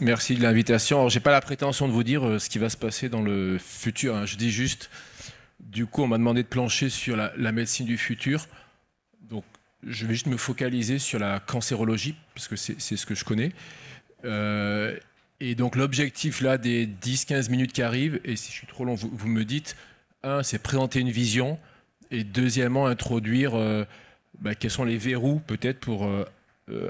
Merci, de l'invitation. Alors, j'ai pas la prétention de vous dire euh, ce qui va se passer dans le futur. Hein. Je dis juste, du coup, on m'a demandé de plancher sur la, médecine du futur. Donc, je vais juste me focaliser sur la cancérologie, parce que c'est, ce que je connais. Euh, et donc, l'objectif là des 10-15 minutes qui arrivent, et si je suis trop long, vous, me dites, un, c'est présenter une vision, et deuxièmement, introduire euh, bah, quels sont les verrous peut-être pour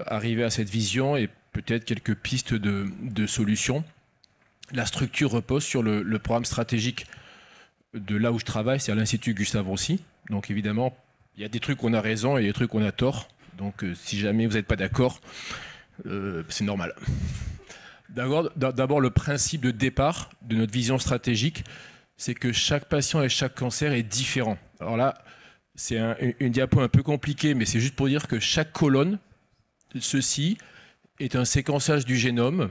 arriver à cette vision et peut-être quelques pistes de, solutions. La structure repose sur le, programme stratégique de là où je travaille, c'est à l'Institut Gustave Rossi. Donc évidemment, il y a des trucs on a raison et des trucs on a tort. Donc euh, si jamais vous n'êtes pas d'accord, euh, c'est normal. D'abord, le principe de départ de notre vision stratégique, c'est que chaque patient et chaque cancer est différent. Alors là, c'est une diapo un peu compliquée, mais c'est juste pour dire que chaque colonne, ceci, est un séquençage du génome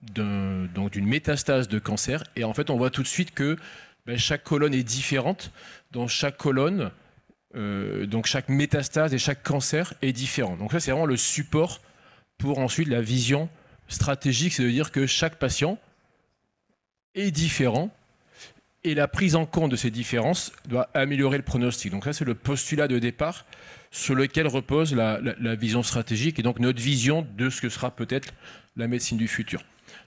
d'une métastase de cancer. Et en fait, on voit tout de suite que ben, chaque colonne est différente. Dans chaque colonne, euh, donc chaque métastase et chaque cancer est différent. Donc ça, c'est vraiment le support pour ensuite la vision stratégique, c'est à dire que chaque patient est différent et la prise en compte de ces différences doit améliorer le pronostic. Donc ça, c'est le postulat de départ sur lequel repose la, vision stratégique et donc notre vision de ce que sera peut-être la médecine du futur.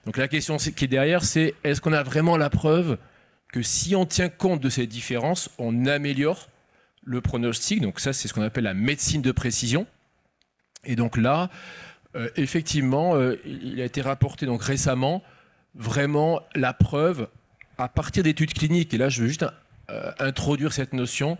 Donc la question qui est derrière, c'est est-ce qu'on a vraiment la preuve que si on tient compte de ces différences, on améliore le pronostic Donc ça, c'est ce qu'on appelle la médecine de précision. Et donc là, euh, effectivement, euh, il a été rapporté donc récemment vraiment la preuve à partir d'études cliniques. Et là, je veux juste euh, introduire cette notion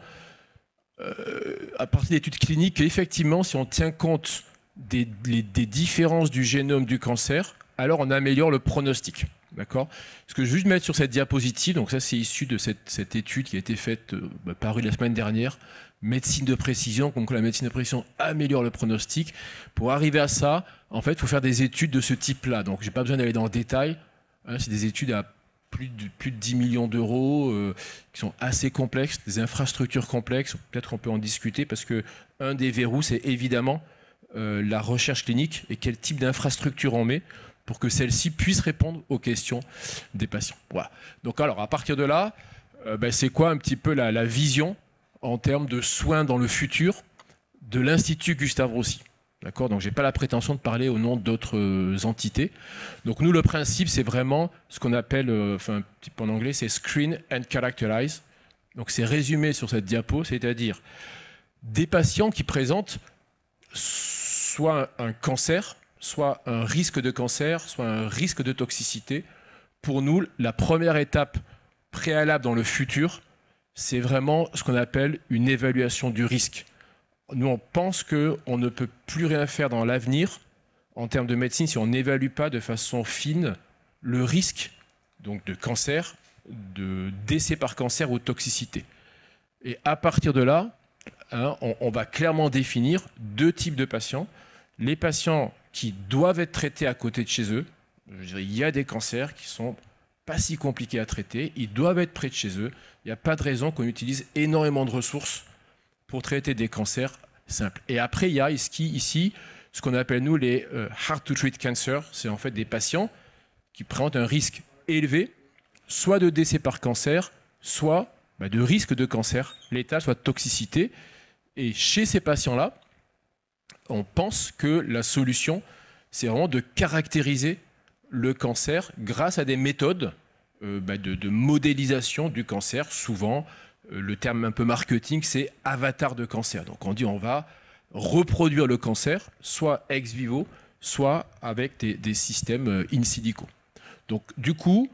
euh, à partir d'études cliniques effectivement si on tient compte des, différences du génome du cancer, alors on améliore le pronostic. D'accord Ce que je veux juste mettre sur cette diapositive, donc ça c'est issu de cette, étude qui a été faite, par euh, bah, parue la semaine dernière, médecine de précision, donc la médecine de précision améliore le pronostic. Pour arriver à ça, en fait, il faut faire des études de ce type-là. Donc, j'ai pas besoin d'aller dans le détail. Hein, c'est des études à plus de, plus de 10 millions d'euros, euh, qui sont assez complexes, des infrastructures complexes. Peut-être qu'on peut en discuter parce que un des verrous, c'est évidemment euh, la recherche clinique et quel type d'infrastructure on met pour que celle-ci puisse répondre aux questions des patients. Voilà. Donc alors, à partir de là, euh, ben, c'est quoi un petit peu la, vision en termes de soins dans le futur de l'Institut Gustave Rossi D'accord Donc, je n'ai pas la prétention de parler au nom d'autres euh, entités. Donc, nous, le principe, c'est vraiment ce qu'on appelle, euh, enfin, un petit peu en anglais, c'est screen and characterize. Donc, c'est résumé sur cette diapo, c'est-à-dire des patients qui présentent soit un cancer, soit un risque de cancer, soit un risque de toxicité. Pour nous, la première étape préalable dans le futur, c'est vraiment ce qu'on appelle une évaluation du risque nous, on pense qu'on ne peut plus rien faire dans l'avenir en termes de médecine si on n'évalue pas de façon fine le risque donc de cancer, de décès par cancer ou toxicité. Et à partir de là, hein, on, va clairement définir deux types de patients. Les patients qui doivent être traités à côté de chez eux, il y a des cancers qui sont pas si compliqués à traiter, ils doivent être près de chez eux. Il n'y a pas de raison qu'on utilise énormément de ressources pour traiter des cancers simples. Et après, il y a ici ce qu'on appelle, nous, les euh, hard to treat cancers. C'est en fait des patients qui présentent un risque élevé, soit de décès par cancer, soit bah, de risque de cancer létal, soit de toxicité. Et chez ces patients-là, on pense que la solution, c'est vraiment de caractériser le cancer grâce à des méthodes euh, bah, de, de modélisation du cancer, souvent le terme un peu marketing, c'est avatar de cancer. Donc on dit on va reproduire le cancer, soit ex vivo, soit avec des, systèmes euh, in silico. Donc du coup,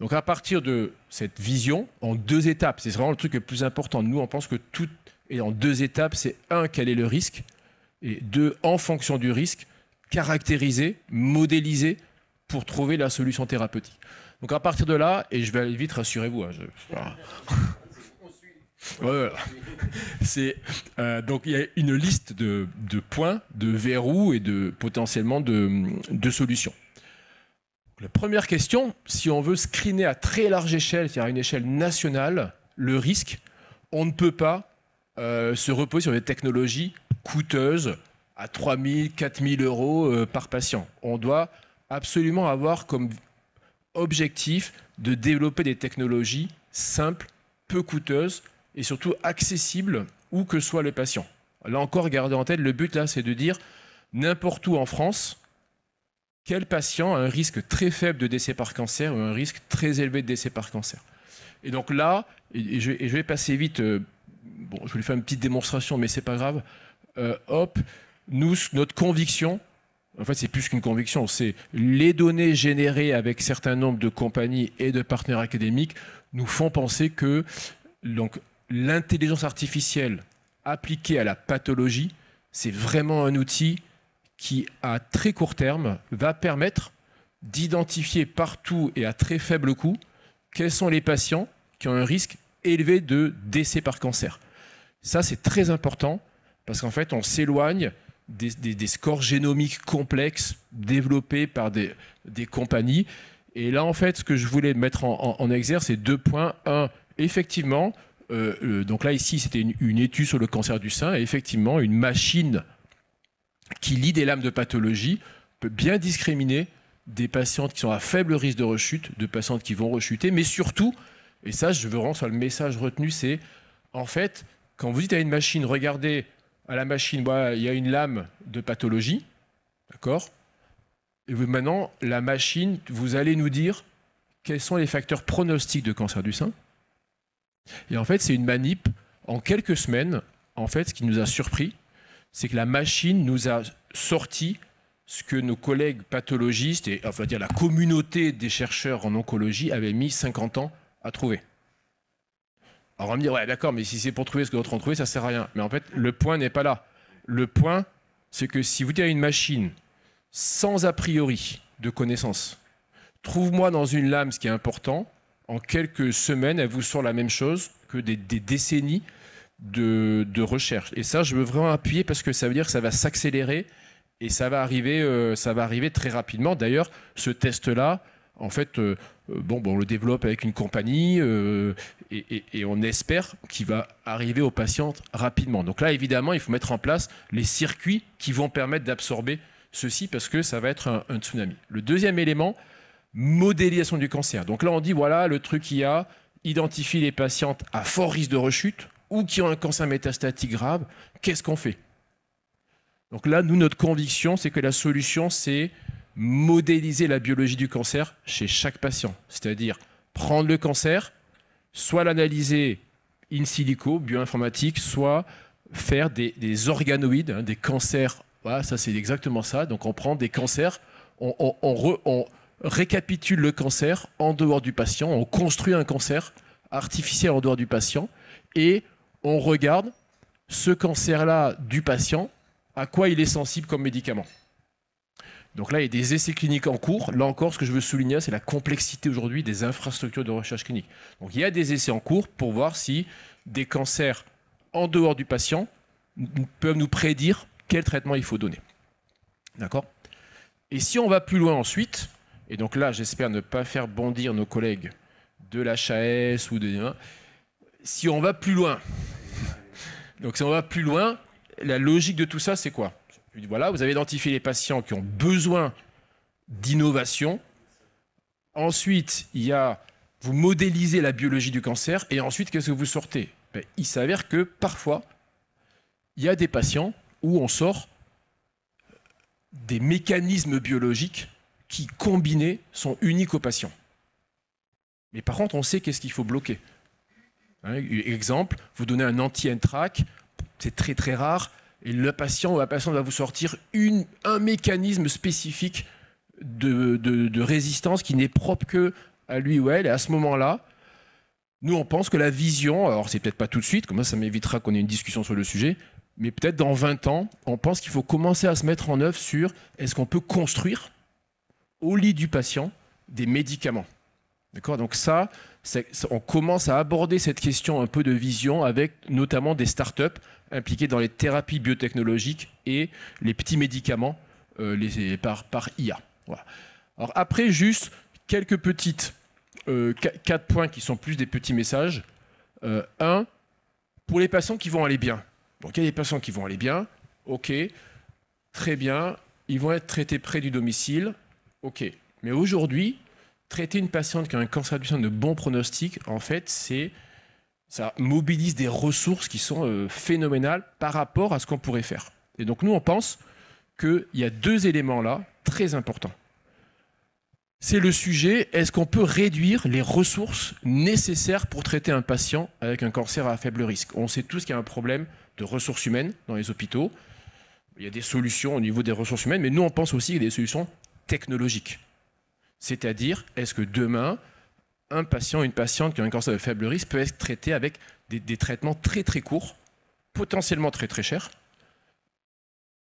donc à partir de cette vision, en deux étapes, c'est vraiment le truc le plus important. Nous, on pense que tout est en deux étapes. C'est un, quel est le risque Et deux, en fonction du risque, caractériser, modéliser pour trouver la solution thérapeutique. Donc à partir de là, et je vais aller vite, rassurez-vous. Hein, je... Voilà. Euh, donc il y a une liste de, points, de verrous et de potentiellement de, solutions. la première question, si on veut screener à très large échelle, c'est-à-dire à une échelle nationale, le risque, on ne peut pas euh, se reposer sur des technologies coûteuses à 3 000, 4 000 euros euh, par patient. On doit absolument avoir comme objectif de développer des technologies simples, peu coûteuses et surtout accessible où que soit le patient. Là encore, gardez en tête, le but là, c'est de dire n'importe où en France, quel patient a un risque très faible de décès par cancer ou un risque très élevé de décès par cancer. Et donc là, et je, vais passer vite, euh, bon, je voulais faire une petite démonstration, mais c'est pas grave. Euh, hop, nous, notre conviction, en fait, c'est plus qu'une conviction, c'est les données générées avec certains nombre de compagnies et de partenaires académiques nous font penser que donc, l'intelligence artificielle appliquée à la pathologie, c'est vraiment un outil qui, à très court terme, va permettre d'identifier partout et à très faible coût quels sont les patients qui ont un risque élevé de décès par cancer. Ça, c'est très important parce qu'en fait, on s'éloigne des, scores génomiques complexes développés par des, compagnies. Et là, en fait, ce que je voulais mettre en, en exergue, c'est deux points. Un, effectivement, euh, euh, donc là, ici, c'était une, étude sur le cancer du sein, et effectivement, une machine qui lit des lames de pathologie peut bien discriminer des patientes qui sont à faible risque de rechute, de patientes qui vont rechuter, mais surtout, et ça, je veux rendre sur le message retenu, c'est en fait, quand vous dites à une machine, regardez, à la machine, il y a une lame de pathologie, d'accord Et maintenant, la machine, vous allez nous dire quels sont les facteurs pronostiques de cancer du sein, et en fait, c'est une manip en quelques semaines. En fait, ce qui nous a surpris, c'est que la machine nous a sorti ce que nos collègues pathologistes et enfin dire la communauté des chercheurs en oncologie avaient mis 50 ans à trouver. Alors on va me dire ouais d'accord, mais si c'est pour trouver ce que d'autres ont trouvé, ça sert à rien. Mais en fait, le point n'est pas là. Le point, c'est que si vous dites une machine sans a priori de connaissances, trouve-moi dans une lame ce qui est important, en quelques semaines, elle vous sort la même chose que des, décennies de, recherche. Et ça, je veux vraiment appuyer parce que ça veut dire que ça va s'accélérer et ça va arriver, euh, ça va arriver très rapidement. D'ailleurs, ce test-là, en fait, euh, euh, bon, on le développe avec une compagnie et, on espère qu'il va arriver aux patientes rapidement. Donc là, évidemment, il faut mettre en place les circuits qui vont permettre d'absorber ceci parce que ça va être un tsunami. Le deuxième élément, modélisation du cancer. Donc là, on dit, voilà, le truc qu'il y a, identifie les patientes à fort risque de rechute ou qui ont un cancer métastatique grave. Qu'est-ce qu'on fait Donc là, nous, notre conviction, c'est que la solution, c'est modéliser la biologie du cancer chez chaque patient. C'est-à-dire prendre le cancer, soit l'analyser in silico, bioinformatique, soit faire des, organoïdes, hein, des cancers. Voilà, ça c'est exactement ça. Donc on prend des cancers, on, on récapitule le cancer en dehors du patient, on construit un cancer artificiel en dehors du patient, et on regarde ce cancer-là du patient, à quoi il est sensible comme médicament. Donc là, il y a des essais cliniques en cours. Là encore, ce que je veux souligner, c'est la complexité aujourd'hui des infrastructures de recherche clinique. Donc il y a des essais en cours pour voir si des cancers en dehors du patient peuvent nous prédire quel traitement il faut donner. D'accord Et si on va plus loin ensuite, et donc là, j'espère ne pas faire bondir nos collègues de la l'HAS ou de... Hein. Si on va plus loin, donc si on va plus loin, la logique de tout ça, c'est quoi Voilà, vous avez identifié les patients qui ont besoin d'innovation. Ensuite, il y a, vous modélisez la biologie du cancer. Et ensuite, qu'est-ce que vous sortez ben, Il s'avère que parfois, il y a des patients où on sort des mécanismes biologiques qui, combinés, sont uniques aux patients. Mais par contre, on sait qu'est-ce qu'il faut bloquer. Hein, exemple, vous donnez un anti intrac c'est très très rare, et le patient ou la patiente va vous sortir un mécanisme spécifique de, résistance qui n'est propre que à lui ou à elle. Et à ce moment-là, nous, on pense que la vision, alors c'est peut-être pas tout de suite, comme ça, ça m'évitera qu'on ait une discussion sur le sujet, mais peut-être dans 20 ans, on pense qu'il faut commencer à se mettre en œuvre sur est-ce qu'on peut construire au lit du patient des médicaments. D'accord Donc ça, on commence à aborder cette question un peu de vision avec notamment des start-up impliquées dans les thérapies biotechnologiques et les petits médicaments euh, les, par, par, IA. Alors après, juste quelques petites, euh, quatre points qui sont plus des petits messages. Euh, un, pour les patients qui vont aller bien. Donc il y a des patients qui vont aller bien, ok, très bien, ils vont être traités près du domicile, Ok. Mais aujourd'hui, traiter une patiente qui a un cancer du sein de bon pronostic, en fait, c'est ça mobilise des ressources qui sont euh, phénoménales par rapport à ce qu'on pourrait faire. Et donc nous, on pense qu'il y a deux éléments là très importants. C'est le sujet, est-ce qu'on peut réduire les ressources nécessaires pour traiter un patient avec un cancer à faible risque On sait tous qu'il y a un problème de ressources humaines dans les hôpitaux. Il y a des solutions au niveau des ressources humaines, mais nous, on pense aussi qu'il y a des solutions technologique. C'est-à-dire, est-ce que demain, un patient, une patiente qui a un cancer de faible risque peut être traité avec des, traitements très très courts, potentiellement très très chers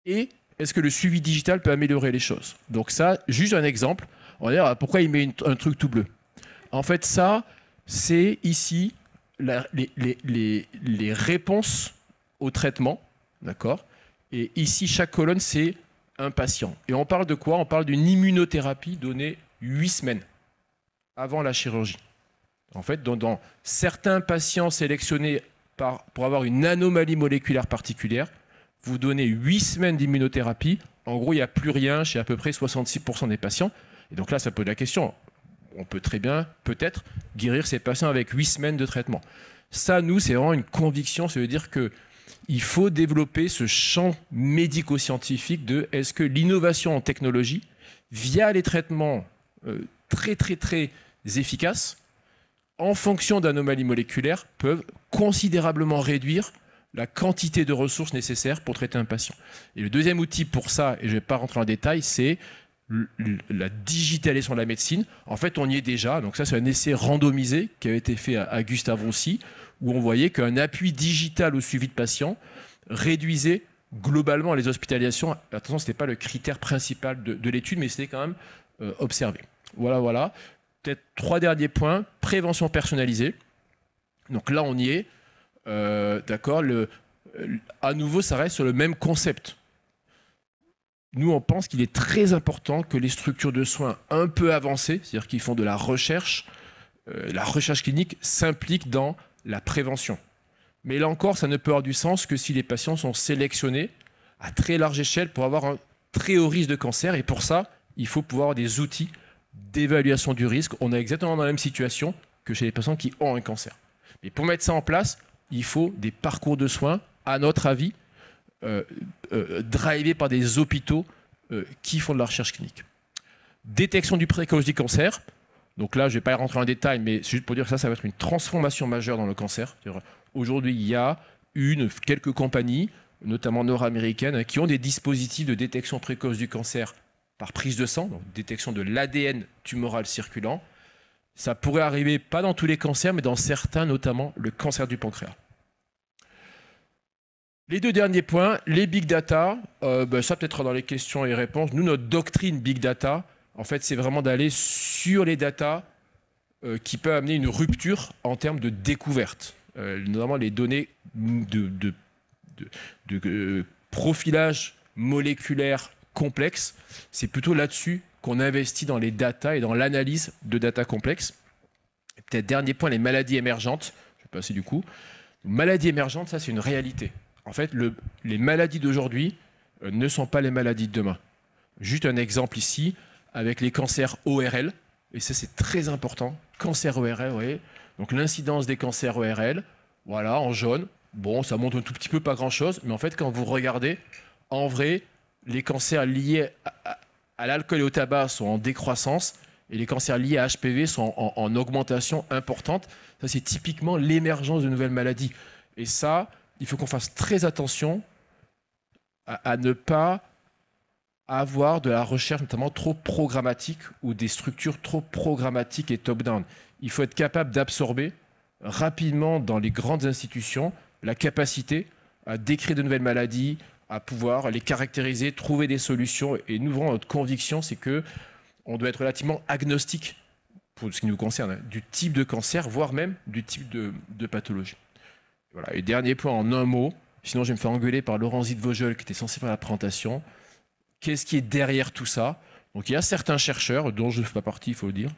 Et est-ce que le suivi digital peut améliorer les choses Donc ça, juste un exemple. On va dire, ah, pourquoi il met un truc tout bleu En fait, ça, c'est ici les réponses au traitement, d'accord Et ici, chaque colonne, c'est un patient. Et on parle de quoi On parle d'une immunothérapie donnée 8 semaines avant la chirurgie. En fait, dans, certains patients sélectionnés par, pour avoir une anomalie moléculaire particulière, vous donnez 8 semaines d'immunothérapie. En gros, il n'y a plus rien chez à peu près 66% des patients. Et donc là, ça pose la question. On peut très bien, peut-être, guérir ces patients avec 8 semaines de traitement. Ça, nous, c'est vraiment une conviction. Ça veut dire que il faut développer ce champ médico-scientifique de est-ce que l'innovation en technologie, via les traitements euh, très très très efficaces, en fonction d'anomalies moléculaires, peuvent considérablement réduire la quantité de ressources nécessaires pour traiter un patient. Et le deuxième outil pour ça, et je ne vais pas rentrer en détail, c'est la digitalisation de la médecine. En fait, on y est déjà. Donc ça, c'est un essai randomisé qui avait été fait à Gustave Roussy, où on voyait qu'un appui digital au suivi de patients réduisait globalement les hospitalisations. Attention, ce n'était pas le critère principal de, l'étude, mais c'était quand même euh, observé. Voilà, voilà. Peut-être trois derniers points. Prévention personnalisée. Donc là, on y est. Euh, d'accord. à nouveau, ça reste sur le même concept nous, on pense qu'il est très important que les structures de soins un peu avancées, c'est-à-dire qu'ils font de la recherche, euh, la recherche clinique, s'implique dans la prévention. Mais là encore, ça ne peut avoir du sens que si les patients sont sélectionnés à très large échelle pour avoir un très haut risque de cancer. Et pour ça, il faut pouvoir avoir des outils d'évaluation du risque. On est exactement dans la même situation que chez les patients qui ont un cancer. Mais pour mettre ça en place, il faut des parcours de soins, à notre avis, euh, euh, drivés par des hôpitaux euh, qui font de la recherche clinique. Détection du précoce du cancer. Donc là, je ne vais pas rentrer en détail, mais c'est juste pour dire que ça, ça va être une transformation majeure dans le cancer. Aujourd'hui, il y a une, quelques compagnies, notamment nord-américaines, qui ont des dispositifs de détection précoce du cancer par prise de sang, donc détection de l'ADN tumoral circulant. Ça pourrait arriver pas dans tous les cancers, mais dans certains, notamment le cancer du pancréas. Les deux derniers points, les big data, euh, ben, ça peut-être dans les questions et réponses. Nous, notre doctrine big data, en fait, c'est vraiment d'aller sur les data euh, qui peut amener une rupture en termes de découverte, euh, notamment les données de, profilage moléculaire complexe. C'est plutôt là-dessus qu'on investit dans les data et dans l'analyse de data complexes. Peut-être dernier point, les maladies émergentes. Je vais passer du coup. Maladies émergentes, ça c'est une réalité. En fait, le, les maladies d'aujourd'hui euh, ne sont pas les maladies de demain. Juste un exemple ici, avec les cancers ORL, et ça c'est très important, cancer ORL, vous voyez, donc l'incidence des cancers ORL, voilà, en jaune, bon, ça monte un tout petit peu, pas grand-chose, mais en fait, quand vous regardez, en vrai, les cancers liés à, l'alcool et au tabac sont en décroissance, et les cancers liés à HPV sont en augmentation importante. Ça, c'est typiquement l'émergence de nouvelles maladies. Et ça, il faut qu'on fasse très attention à, ne pas avoir de la recherche notamment trop programmatique ou des structures trop programmatiques et top-down. Il faut être capable d'absorber rapidement dans les grandes institutions la capacité à décrire de nouvelles maladies, à pouvoir les caractériser, trouver des solutions. Et nous, vraiment, notre conviction, c'est que on doit être relativement agnostique pour ce qui nous concerne, hein, du type de cancer, voire même du type de pathologie. Voilà. Et dernier point en un mot, sinon je vais me faire engueuler par Laurent de Vogel qui était censé faire la présentation. Qu'est-ce qui est derrière tout ça Donc il y a certains chercheurs, dont je ne fais pas partie, il faut le dire,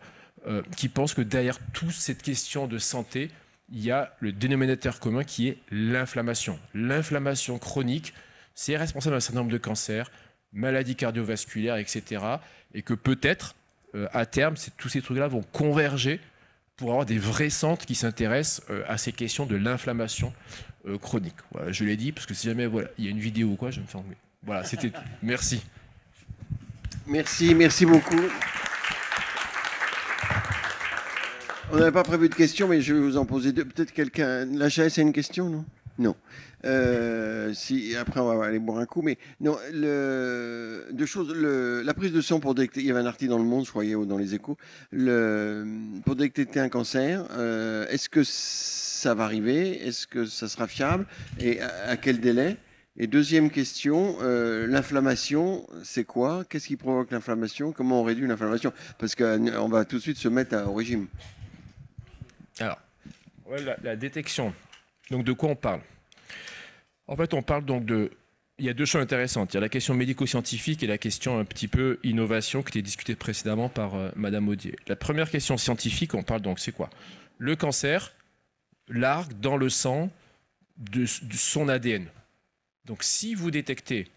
euh, qui pensent que derrière toute cette question de santé, il y a le dénominateur commun qui est l'inflammation. L'inflammation chronique, c'est responsable d'un certain nombre de cancers, maladies cardiovasculaires, etc. Et que peut-être, euh, à terme, tous ces trucs-là vont converger pour avoir des vrais centres qui s'intéressent euh, à ces questions de l'inflammation euh, chronique. je l'ai dit, parce que si jamais voilà, il y a une vidéo ou quoi, je me fais engueuler. Voilà, c'était tout. Merci. Merci, merci beaucoup. On n'avait pas prévu de questions, mais je vais vous en poser deux. Peut-être quelqu'un. La chaise a une question, non non. Euh, si, après, on va aller boire un coup. Mais non, le, deux choses. la prise de sang pour détecter. Il y avait un article dans le monde, je croyais, ou dans les échos. Le, pour détecter un cancer, euh, est-ce que ça va arriver Est-ce que ça sera fiable Et à, quel délai et deuxième question, euh, l'inflammation, c'est quoi Qu'est-ce qui provoque l'inflammation Comment on réduit l'inflammation Parce qu'on va tout de suite se mettre à, au régime. Alors, la détection. Donc de quoi on parle En fait, on parle donc de... Il y a deux choses intéressantes. Il y a la question médico-scientifique et la question un petit peu innovation qui était discutée précédemment par euh, Madame Audier. La première question scientifique, on parle donc, c'est quoi Le cancer, l'arc dans le sang de, de son ADN. Donc si vous détectez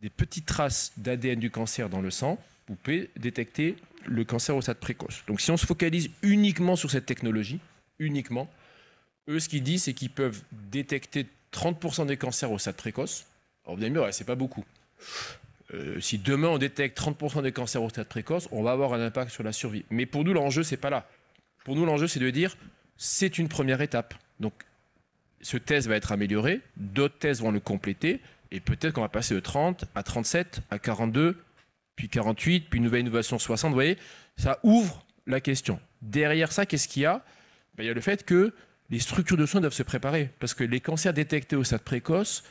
des petites traces d'ADN du cancer dans le sang, vous pouvez détecter le cancer au stade précoce. Donc si on se focalise uniquement sur cette technologie, uniquement, eux, ce qu'ils disent, c'est qu'ils peuvent détecter 30% des cancers au stade précoce. Alors, vous allez me dire, c'est pas beaucoup. Euh, si demain on détecte 30% des cancers au stade précoce, on va avoir un impact sur la survie. Mais pour nous, l'enjeu, c'est pas là. Pour nous, l'enjeu, c'est de dire, c'est une première étape. Donc, ce test va être amélioré, d'autres tests vont le compléter, et peut-être qu'on va passer de 30 à 37, à 42, puis 48, puis une nouvelle innovation 60. Vous voyez, ça ouvre la question. Derrière ça, qu'est-ce qu'il y a ben, Il y a le fait que les structures de soins doivent se préparer parce que les cancers détectés au stade précoce,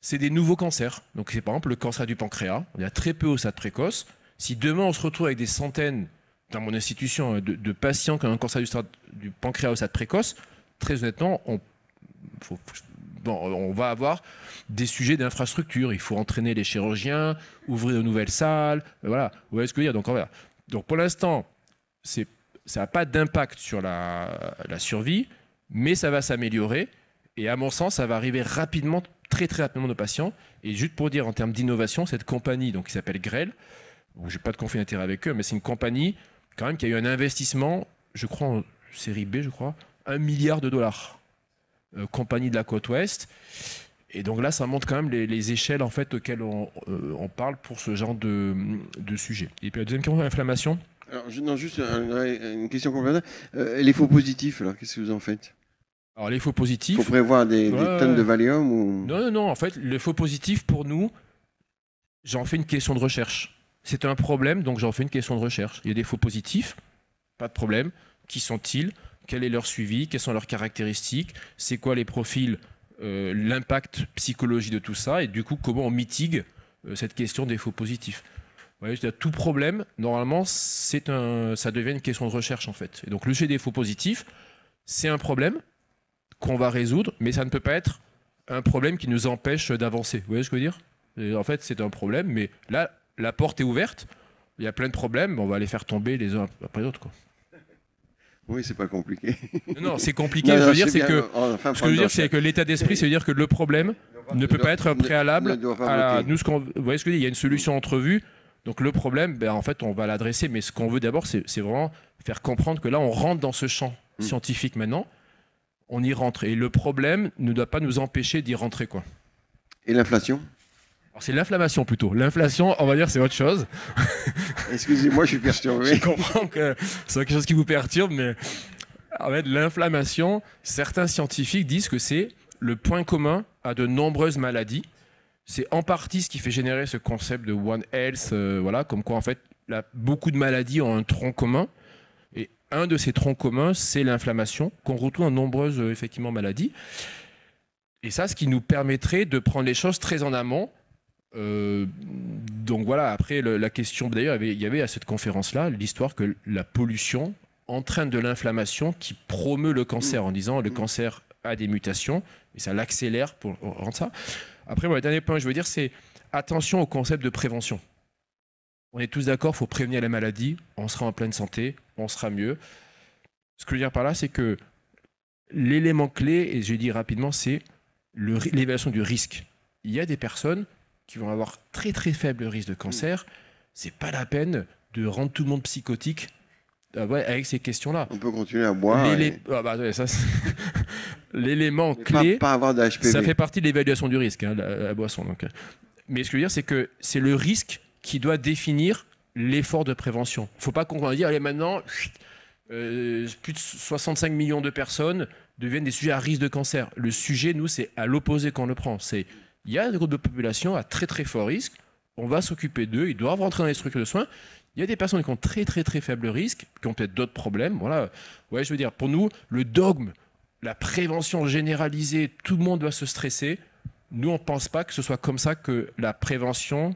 c'est des nouveaux cancers. Donc, c'est par exemple le cancer du pancréas. On a très peu au stade précoce. Si demain on se retrouve avec des centaines dans mon institution hein, de, patients qui ont un cancer du, pancréas au stade précoce, très honnêtement, on, va avoir des sujets d'infrastructure. Il faut entraîner les chirurgiens, ouvrir de nouvelles salles. Voilà. Vous voyez ce que je veux dire Donc, Donc pour l'instant, c'est ça n'a pas d'impact sur la, survie, mais ça va s'améliorer. Et à mon sens, ça va arriver rapidement, très très rapidement nos patients. Et juste pour dire, en termes d'innovation, cette compagnie donc, qui s'appelle Grell, où je n'ai pas de conflit d'intérêt avec eux, mais c'est une compagnie quand même qui a eu un investissement, je crois, en série B, je crois, un milliard de dollars. Euh, compagnie de la côte ouest. Et donc là, ça montre quand même les, échelles en fait auxquelles euh, on, parle pour ce genre de, de sujet. Et puis la deuxième question, l'inflammation. Alors, juste une, question complémentaire. Euh, les faux positifs, alors, qu'est-ce que vous en faites Alors, les faux positifs. Il faut prévoir des, tonnes de Valium ou... Non, non, en fait, les faux positifs, pour nous, j'en fais une question de recherche. C'est un problème, donc j'en fais une question de recherche. Il y a des faux positifs, pas de problème. Qui sont-ils Quel est leur suivi Quelles sont leurs caractéristiques C'est quoi les profils euh, L'impact psychologique de tout ça Et du coup, comment on mitigue euh, cette question des faux positifs tout problème, normalement, c'est un, ça devient une question de recherche en fait. Et donc le GDFo faux positif, c'est un problème qu'on va résoudre, mais ça ne peut pas être un problème qui nous empêche d'avancer. Vous voyez ce que je veux dire En fait, c'est un problème, mais là, la porte est ouverte. Il y a plein de problèmes, on va les faire tomber les uns après les autres. Quoi. Oui, c'est pas compliqué. Non, c'est compliqué. que, ce que je veux dire, c'est que l'état d'esprit, c'est dire que le problème ne peut pas être un préalable à nous. Ce vous voyez ce que je veux Il y a une solution entrevue donc le problème, ben, en fait, on va l'adresser. Mais ce qu'on veut d'abord, c'est vraiment faire comprendre que là, on rentre dans ce champ mm. scientifique maintenant. On y rentre. Et le problème ne doit pas nous empêcher d'y rentrer. Quoi. Et l'inflation c'est l'inflammation plutôt. L'inflation, on va dire, c'est autre chose. Excusez-moi, je suis perturbé. je comprends que c'est quelque chose qui vous perturbe, mais en fait, l'inflammation, certains scientifiques disent que c'est le point commun à de nombreuses maladies c'est en partie ce qui fait générer ce concept de One Health, euh, voilà, comme quoi en fait, beaucoup de maladies ont un tronc commun. Et un de ces troncs communs, c'est l'inflammation, qu'on retrouve en nombreuses euh, effectivement maladies. Et ça, ce qui nous permettrait de prendre les choses très en amont. Euh, donc voilà, après la question, d'ailleurs, il y avait à cette conférence-là l'histoire que la pollution entraîne de l'inflammation qui promeut le cancer mm. en disant le mm. cancer a des mutations et ça l'accélère pour rendre ça. Après, le dernier point que je veux dire, c'est attention au concept de prévention. On est tous d'accord, il faut prévenir la maladie, on sera en pleine santé, on sera mieux. Ce que je veux dire par là, c'est que l'élément clé, et je dis rapidement, c'est l'évaluation du risque. Il y a des personnes qui vont avoir très très faible risque de cancer. C'est pas la peine de rendre tout le monde psychotique euh, avec ces questions-là. On peut continuer à boire. Ah, bah, ça, l'élément clé. avoir Ça fait partie de l'évaluation du risque, hein, la, boisson. Donc. Mais ce que je veux dire, c'est que c'est le risque qui doit définir l'effort de prévention. Il ne faut pas qu'on va dire, allez, maintenant, euh, plus de 65 millions de personnes deviennent des sujets à risque de cancer. Le sujet, nous, c'est à l'opposé qu'on le prend. C'est, il y a des groupes de population à très très fort risque, on va s'occuper d'eux, ils doivent rentrer dans les structures de soins. Il y a des personnes qui ont très très très faible risque, qui ont peut-être d'autres problèmes. Voilà. Ouais, je veux dire, pour nous, le dogme la prévention généralisée, tout le monde doit se stresser. Nous, on ne pense pas que ce soit comme ça que la prévention,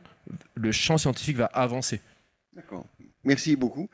le champ scientifique va avancer. D'accord. Merci beaucoup.